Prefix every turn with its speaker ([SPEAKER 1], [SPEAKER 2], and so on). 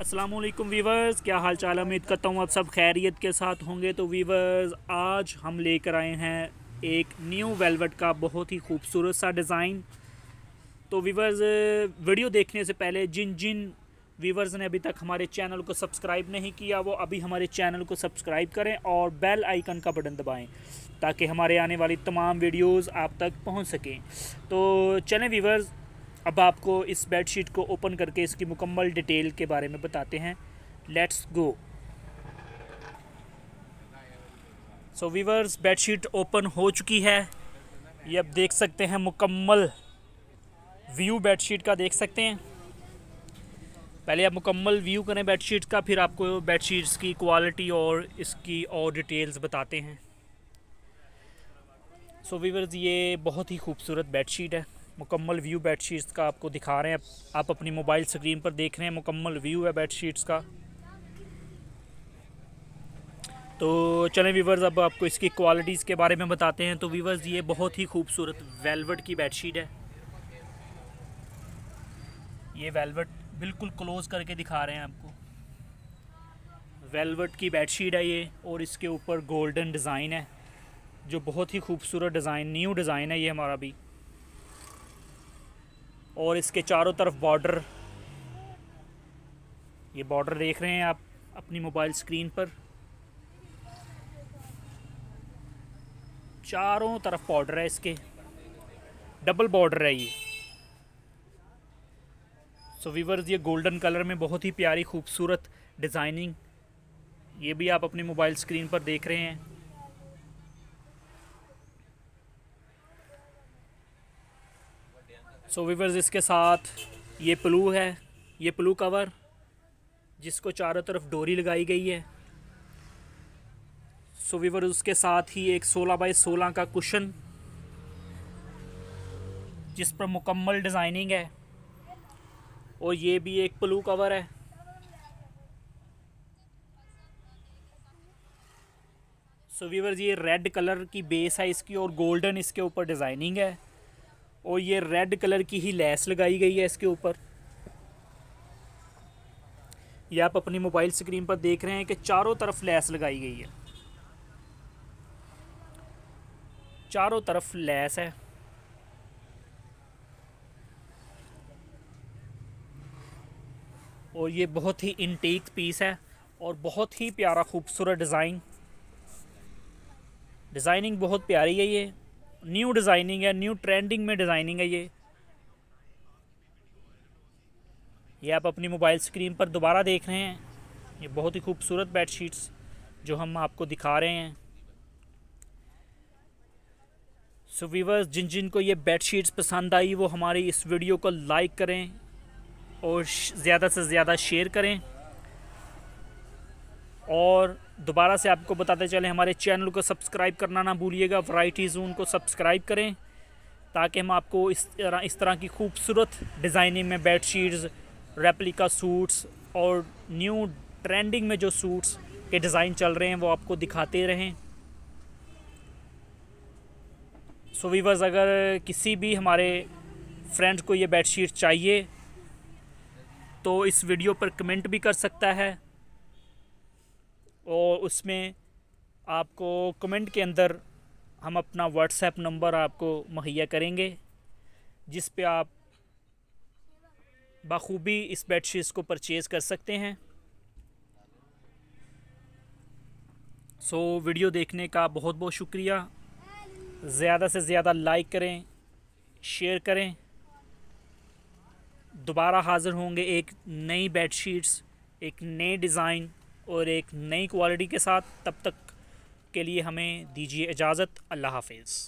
[SPEAKER 1] Aslam viewers क्या हाल चाल उम्मीद करता हूँ आप सब खैरियत के साथ होंगे तो वीवर्स आज हम लेकर आए हैं एक न्यू वेलवेट का बहुत ही खूबसूरत सा डिज़ाइन तो वीवर्स वीडियो देखने से पहले जिन जिन वीवर्स ने अभी तक हमारे चैनल को सब्सक्राइब नहीं किया वो अभी हमारे चैनल को सब्सक्राइब करें और बेल आइकन का बटन दबाएं ताकि हमारे आने वाली तमाम वीडियोस आप तक पहुंच सकें तो चलें वीवर्स अब आपको इस बेडशीट को ओपन करके इसकी मुकम्मल डिटेल के बारे में बताते हैं let's go so viewers bedsheet open हो चुकी है ये आप देख सकते हैं मुकम्मल व्यू बेडशीट का देख सकते हैं पहले आप मुकम्मल व्यू करें बेडशीट का फिर आपको बेडशीट्स की क्वालिटी और इसकी और डिटेल्स बताते हैं सो so, वीवर्स ये बहुत ही खूबसूरत बेडशीट है मुकम्मल व्यू बेड शीट्स का आपको दिखा रहे हैं आप अपनी मोबाइल स्क्रीन पर देख रहे हैं मुकम्मल व्यू है बेड शीट्स का तो चलें वीवर्स अब आपको इसकी क्वालिटीज़ के बारे में बताते हैं तो वीवर्स ये बहुत ही खूबसूरत वेलवेट की बेडशीट है ये वेलवेट बिल्कुल क्लोज करके दिखा रहे हैं आपको वेलवेट की बेडशीट है ये और इसके ऊपर गोल्डन डिज़ाइन है जो बहुत ही खूबसूरत डिज़ाइन न्यू डिज़ाइन है ये हमारा भी और इसके चारों तरफ बॉर्डर ये बॉर्डर देख रहे हैं आप अपनी मोबाइल स्क्रीन पर चारों तरफ बॉर्डर है इसके डबल बॉर्डर है ये सो वीवर्स ये गोल्डन कलर में बहुत ही प्यारी खूबसूरत डिज़ाइनिंग ये भी आप अपनी मोबाइल स्क्रीन पर देख रहे हैं सो वीवर्स इसके साथ ये प्लू है ये प्लू कवर जिसको चारों तरफ डोरी लगाई गई है सो वीवर उसके साथ ही एक 16 बाई 16 का कुशन जिस पर मुकम्मल डिज़ाइनिंग है और ये भी एक प्लू कवर है सो वीवर ये रेड कलर की बेस है इसकी और गोल्डन इसके ऊपर डिज़ाइनिंग है और ये रेड कलर की ही लैस लगाई गई है इसके ऊपर ये आप अपनी मोबाइल स्क्रीन पर देख रहे हैं कि चारों तरफ लैस लगाई गई है चारों तरफ लैस है और ये बहुत ही इंटीक पीस है और बहुत ही प्यारा खूबसूरत डिज़ाइन डिज़ाइनिंग बहुत प्यारी है ये न्यू डिज़ाइनिंग है न्यू ट्रेंडिंग में डिज़ाइनिंग है ये ये आप अपनी मोबाइल स्क्रीन पर दोबारा देख रहे हैं ये बहुत ही खूबसूरत बेडशीट्स जो हम आपको दिखा रहे हैं सो so वीवर्स जिन जिन को ये बेडशीट्स पसंद आई वो हमारी इस वीडियो को लाइक करें और ज़्यादा से ज़्यादा शेयर करें और दोबारा से आपको बताते चले हमारे चैनल को सब्सक्राइब करना ना भूलिएगा वराइटी जून को सब्सक्राइब करें ताकि हम आपको इस तरह इस तरह की खूबसूरत डिज़ाइनिंग में बेड शीट्स रेप्लिका सूट्स और न्यू ट्रेंडिंग में जो सूट्स के डिज़ाइन चल रहे हैं वो आपको दिखाते रहें सो so, वीवर्स अगर किसी भी हमारे फ्रेंड को ये बेड चाहिए तो इस वीडियो पर कमेंट भी कर सकता है और उसमें आपको कमेंट के अंदर हम अपना व्हाट्सएप नंबर आपको मुहैया करेंगे जिस पे आप बखूबी इस बेडशीट्स को परचेज़ कर सकते हैं सो so, वीडियो देखने का बहुत बहुत शुक्रिया ज़्यादा से ज़्यादा लाइक करें शेयर करें दोबारा हाज़िर होंगे एक नई बेडशीट्स एक नए डिज़ाइन और एक नई क्वालिटी के साथ तब तक के लिए हमें दीजिए इजाज़त अल्लाह हाफिज़